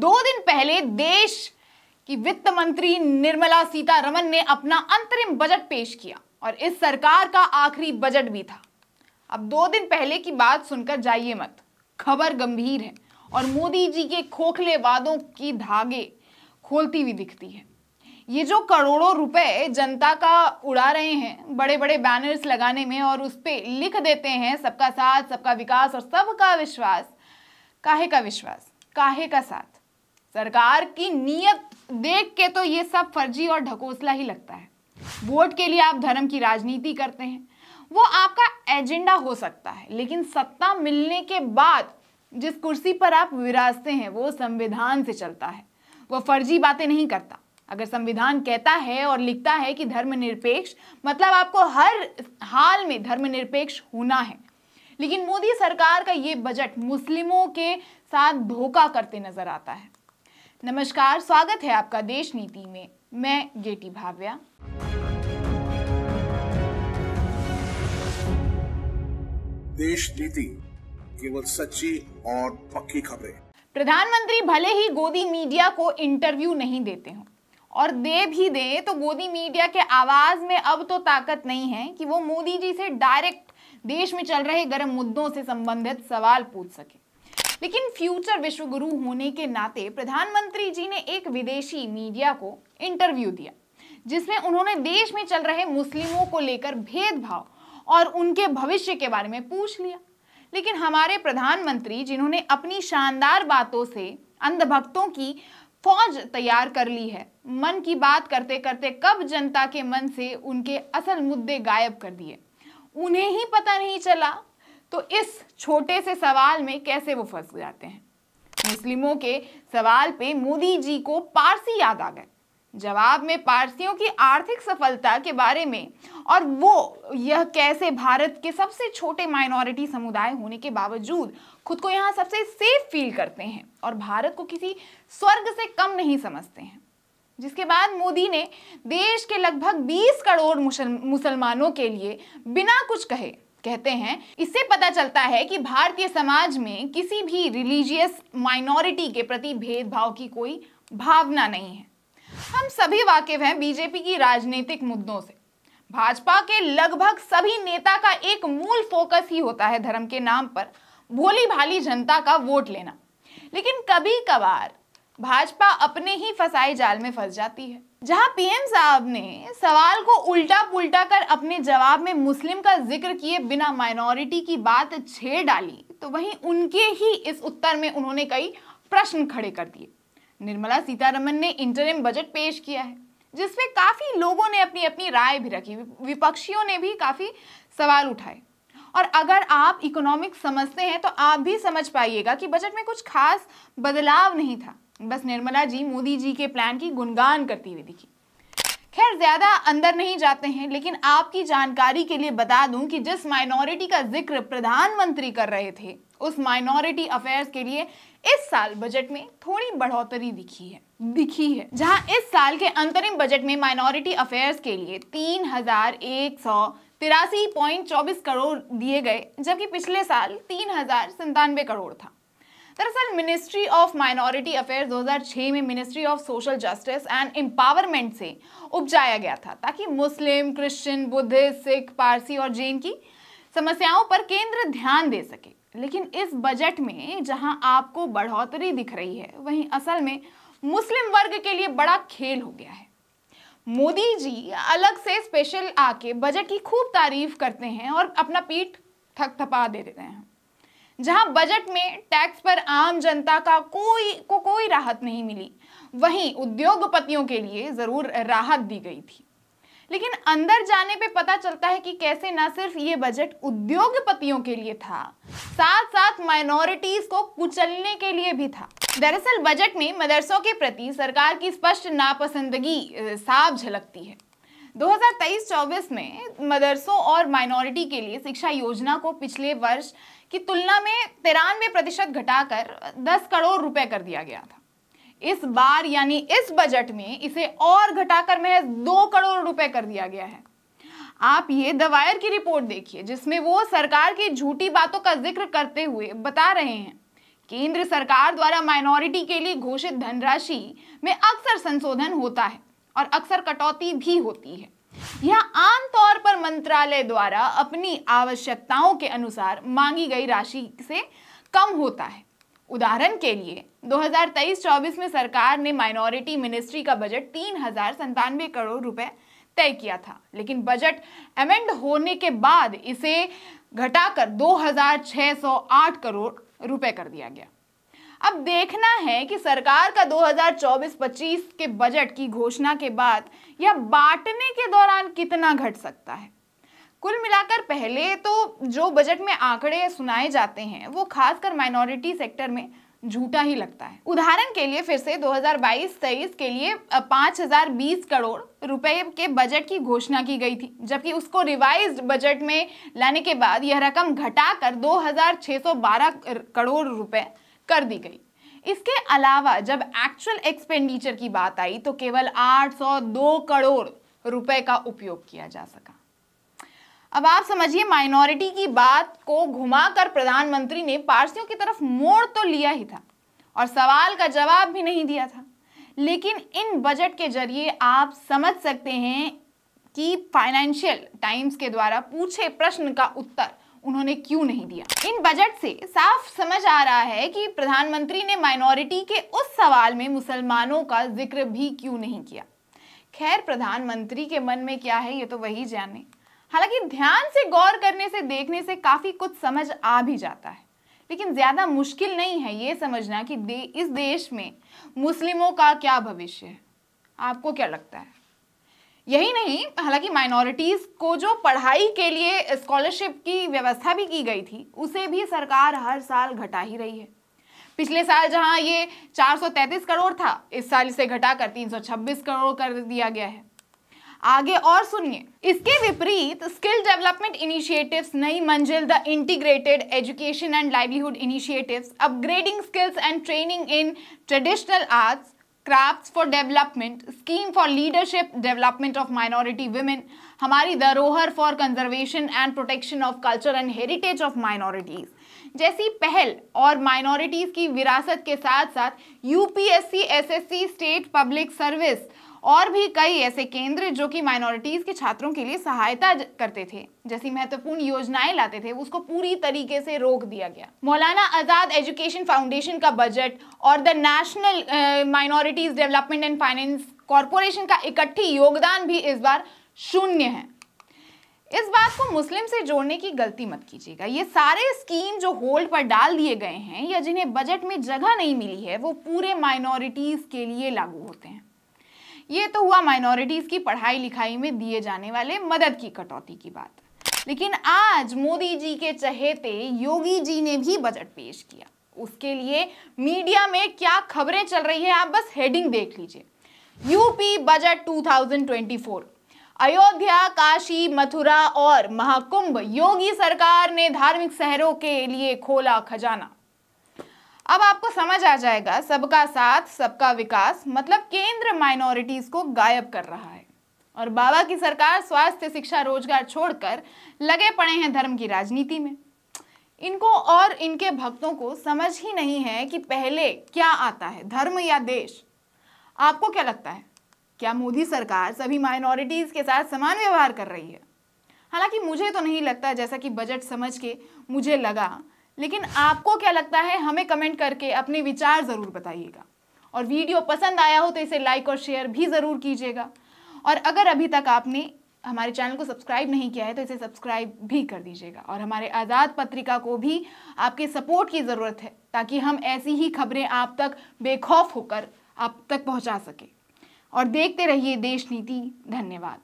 दो दिन पहले देश की वित्त मंत्री निर्मला सीतारमन ने अपना अंतरिम बजट पेश किया और इस सरकार का आखिरी बजट भी था अब दो दिन पहले की बात सुनकर जाइए मत खबर गंभीर है और मोदी जी के खोखले वादों की धागे खोलती हुई दिखती है ये जो करोड़ों रुपए जनता का उड़ा रहे हैं बड़े बड़े बैनर्स लगाने में और उस पर लिख देते हैं सबका साथ सबका विकास और सबका विश्वास काहे का विश्वास काहे का साथ सरकार की नीयत देख के तो ये सब फर्जी और ढकोसला ही लगता है वोट के लिए आप धर्म की राजनीति करते हैं वो आपका एजेंडा हो सकता है लेकिन सत्ता मिलने के बाद जिस कुर्सी पर आप विराजते हैं वो संविधान से चलता है वो फर्जी बातें नहीं करता अगर संविधान कहता है और लिखता है कि धर्मनिरपेक्ष मतलब आपको हर हाल में धर्मनिरपेक्ष होना है लेकिन मोदी सरकार का ये बजट मुस्लिमों के साथ धोखा करते नजर आता है नमस्कार स्वागत है आपका देश नीति में मैं जेटी भाव्या देश नीति केवल सच्ची और पक्की खबरें प्रधानमंत्री भले ही गोदी मीडिया को इंटरव्यू नहीं देते हों और दे भी दे तो गोदी मीडिया के आवाज में अब तो ताकत नहीं है कि वो मोदी जी से डायरेक्ट देश में चल रहे गर्म मुद्दों से संबंधित सवाल पूछ सके लेकिन फ्यूचर विश्व गुरु होने के नाते प्रधानमंत्री जी ने एक विदेशी मीडिया को इंटरव्यू दिया जिसमें उन्होंने देश में चल रहे मुस्लिमों को लेकर भेदभाव और उनके भविष्य के बारे में पूछ लिया लेकिन हमारे प्रधानमंत्री जिन्होंने अपनी शानदार बातों से अंधभक्तों की फौज तैयार कर ली है मन की बात करते करते कब जनता के मन से उनके असल मुद्दे गायब कर दिए उन्हें ही पता नहीं चला तो इस छोटे से सवाल में कैसे वो फंस जाते हैं मुस्लिमों के सवाल पे मोदी जी को पारसी याद आ गए जवाब में पारसियों की आर्थिक सफलता के बारे में और वो यह कैसे भारत के सबसे छोटे माइनॉरिटी समुदाय होने के बावजूद खुद को यहाँ सबसे सेफ फील करते हैं और भारत को किसी स्वर्ग से कम नहीं समझते हैं जिसके बाद मोदी ने देश के लगभग 20 करोड़ मुसलमानों के लिए बिना कुछ कहे कहते हैं इससे पता चलता है कि भारतीय समाज में किसी भी रिलीजियस माइनॉरिटी के प्रति भेदभाव की कोई भावना नहीं है हम सभी वाकिफ हैं बीजेपी की राजनीतिक मुद्दों से भाजपा के लगभग सभी नेता का एक मूल फोकस ही होता है धर्म के नाम पर भोली भाली जनता का वोट लेना लेकिन कभी कभार भाजपा अपने ही फसाई जाल में फंस जाती है जहां पीएम साहब ने सवाल को उल्टा पुल्टा कर अपने जवाब में मुस्लिम का जिक्र किए बिना माइनॉरिटी की बात छेड़ डाली तो वहीं उनके ही इस उत्तर में उन्होंने कई प्रश्न खड़े कर दिए निर्मला सीतारमन ने इंटरिम बजट पेश किया है जिसमें काफ़ी लोगों ने अपनी अपनी राय भी रखी विपक्षियों ने भी काफ़ी सवाल उठाए और अगर आप इकोनॉमिक्स समझते हैं तो आप भी समझ पाइएगा कि बजट में कुछ खास बदलाव नहीं था बस निर्मला जी मोदी जी के प्लान की गुणगान करती हुई दिखी खैर ज़्यादा अंदर नहीं जाते हैं लेकिन आपकी जानकारी के लिए बता दूं कि जिस माइनॉरिटी का जिक्र प्रधानमंत्री कर रहे थे उस माइनॉरिटी अफेयर्स के लिए इस साल बजट में थोड़ी बढ़ोतरी दिखी है दिखी है जहां इस साल के अंतरिम बजट में माइनॉरिटी अफेयर्स के लिए तीन हजार एक सौ तिरासी पॉइंट चौबीस करोड़ दिए गए जबकि पिछले साल तीन हजार संतानवे करोड़ था दरअसल मिनिस्ट्री ऑफ माइनॉरिटी अफेयर 2006 में ministry of social justice and empowerment से उपजाया गया था ताकि मुस्लिम क्रिश्चियन बुद्धिस्ट सिख पारसी और जैन की समस्याओं पर केंद्र ध्यान दे सके लेकिन इस बजट में जहां आपको बढ़ोतरी दिख रही है वहीं असल में मुस्लिम वर्ग के लिए बड़ा खेल हो गया है मोदी जी अलग से स्पेशल आके बजट की खूब तारीफ करते हैं और अपना पीठ थक थपा दे देते हैं जहां बजट में टैक्स पर आम जनता का कोई को कोई राहत नहीं मिली वहीं उद्योगपतियों के लिए ज़रूर राहत दी गई थी लेकिन अंदर जाने पे पता चलता है कि कैसे ना सिर्फ ये बजट उद्योगपतियों के लिए था साथ साथ माइनॉरिटीज को कुचलने के लिए भी था दरअसल बजट में मदरसों के प्रति सरकार की स्पष्ट नापसंदगी साफ झलकती है 2023-24 में मदरसों और माइनॉरिटी के लिए शिक्षा योजना को पिछले वर्ष की तुलना में तिरानवे प्रतिशत घटाकर 10 करोड़ रुपए कर दिया गया था इस बार यानी इस बजट में इसे और घटाकर महज दो करोड़ रुपए कर दिया गया है आप ये दवायर की रिपोर्ट देखिए जिसमें वो सरकार की झूठी बातों का जिक्र करते हुए बता रहे हैं केंद्र सरकार द्वारा माइनॉरिटी के लिए घोषित धनराशि में अक्सर संशोधन होता है और अक्सर कटौती भी होती है यह आमतौर पर मंत्रालय द्वारा अपनी आवश्यकताओं के अनुसार मांगी गई राशि से कम होता है उदाहरण के लिए 2023-24 में सरकार ने माइनॉरिटी मिनिस्ट्री का बजट तीन हजार संतानवे करोड़ रुपए तय किया था लेकिन बजट अमेंड होने के बाद इसे घटाकर 2608 करोड़ रुपए कर दिया गया अब देखना है कि सरकार का 2024-25 के बजट की घोषणा के बाद यह बांटने के दौरान कितना घट सकता है कुल मिलाकर पहले तो जो बजट में आंकड़े सुनाए जाते हैं वो खासकर माइनॉरिटी सेक्टर में झूठा ही लगता है उदाहरण के लिए फिर से 2022-23 के लिए 5020 करोड़ रुपए के बजट की घोषणा की गई थी जबकि उसको रिवाइज्ड बजट में लाने के बाद यह रकम घटाकर 2612 करोड़ रुपए कर दी गई इसके अलावा जब एक्चुअल एक्सपेंडिचर की बात आई तो केवल 802 करोड़ रुपए का उपयोग किया जा सका अब आप समझिए माइनॉरिटी की बात को घुमाकर प्रधानमंत्री ने पारसियों की तरफ मोड़ तो लिया ही था और सवाल का जवाब भी नहीं दिया था लेकिन इन बजट के जरिए आप समझ सकते हैं कि फाइनेंशियल टाइम्स के द्वारा पूछे प्रश्न का उत्तर उन्होंने क्यों नहीं दिया इन बजट से साफ समझ आ रहा है कि प्रधानमंत्री ने माइनॉरिटी के उस सवाल में मुसलमानों का जिक्र भी क्यों नहीं किया खैर प्रधानमंत्री के मन में क्या है ये तो वही जाने हालांकि ध्यान से गौर करने से देखने से काफ़ी कुछ समझ आ भी जाता है लेकिन ज़्यादा मुश्किल नहीं है ये समझना कि दे, इस देश में मुस्लिमों का क्या भविष्य है आपको क्या लगता है यही नहीं हालांकि माइनॉरिटीज़ को जो पढ़ाई के लिए स्कॉलरशिप की व्यवस्था भी की गई थी उसे भी सरकार हर साल घटा ही रही है पिछले साल जहां ये 433 करोड़ था इस साल इसे घटाकर 326 करोड़ कर दिया गया है आगे और सुनिए इसके विपरीत skill development initiatives Nai Manzil the integrated education and livelihood initiatives upgrading skills and training in traditional arts craft for development scheme for leadership development of minority women Hamari Dharohar for conservation and protection of culture and heritage of minorities जैसी पहल और minorities की विरासत के साथ साथ UPSC SSC state public service और भी कई ऐसे केंद्र जो कि माइनॉरिटीज़ के छात्रों के लिए सहायता करते थे जैसी महत्वपूर्ण योजनाएं लाते थे उसको पूरी तरीके से रोक दिया गया मौलाना आज़ाद एजुकेशन फाउंडेशन का बजट और the national minorities development and finance corporation का इकट्ठी योगदान भी इस बार शून्य है इस बात को मुस्लिम से जोड़ने की गलती मत कीजिएगा ये सारे स्कीम जो होल्ड पर डाल दिए गए हैं या जिन्हें बजट में जगह नहीं मिली है वो पूरे माइनॉरिटीज़ के लिए लागू होते हैं ये तो हुआ माइनॉरिटीज़ की पढ़ाई लिखाई में दिए जाने वाले मदद की कटौती की बात लेकिन आज मोदी जी के चहेते योगी जी ने भी बजट पेश किया उसके लिए मीडिया में क्या खबरें चल रही है आप बस हेडिंग देख लीजिए यूपी बजट 2024 अयोध्या काशी मथुरा और महाकुंभ योगी सरकार ने धार्मिक शहरों के लिए खोला खजाना अब आपको समझ आ जाएगा सबका साथ सबका विकास मतलब केंद्र माइनॉरिटीज को गायब कर रहा है और बाबा की सरकार स्वास्थ्य शिक्षा रोजगार छोड़कर लगे पड़े हैं धर्म की राजनीति में इनको और इनके भक्तों को समझ ही नहीं है कि पहले क्या आता है धर्म या देश आपको क्या लगता है क्या मोदी सरकार सभी माइनॉरिटीज़ के साथ समान व्यवहार कर रही है हालांकि मुझे तो नहीं लगता जैसा कि बजट समझ के मुझे लगा लेकिन आपको क्या लगता है हमें कमेंट करके अपने विचार ज़रूर बताइएगा और वीडियो पसंद आया हो तो इसे लाइक और शेयर भी ज़रूर कीजिएगा और अगर अभी तक आपने हमारे चैनल को सब्सक्राइब नहीं किया है तो इसे सब्सक्राइब भी कर दीजिएगा और हमारे आज़ाद पत्रिका को भी आपके सपोर्ट की ज़रूरत है ताकि हम ऐसी ही खबरें आप तक बेखौफ होकर आप तक पहुंचा सकें और देखते रहिए देश नीति धन्यवाद